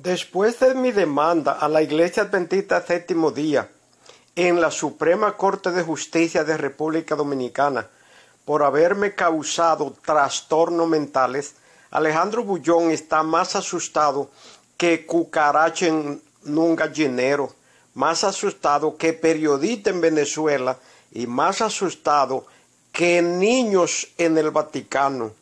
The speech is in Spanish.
Después de mi demanda a la Iglesia Adventista Séptimo Día en la Suprema Corte de Justicia de República Dominicana por haberme causado trastornos mentales, Alejandro Bullón está más asustado que cucaracha en un gallinero, más asustado que periodista en Venezuela y más asustado que niños en el Vaticano.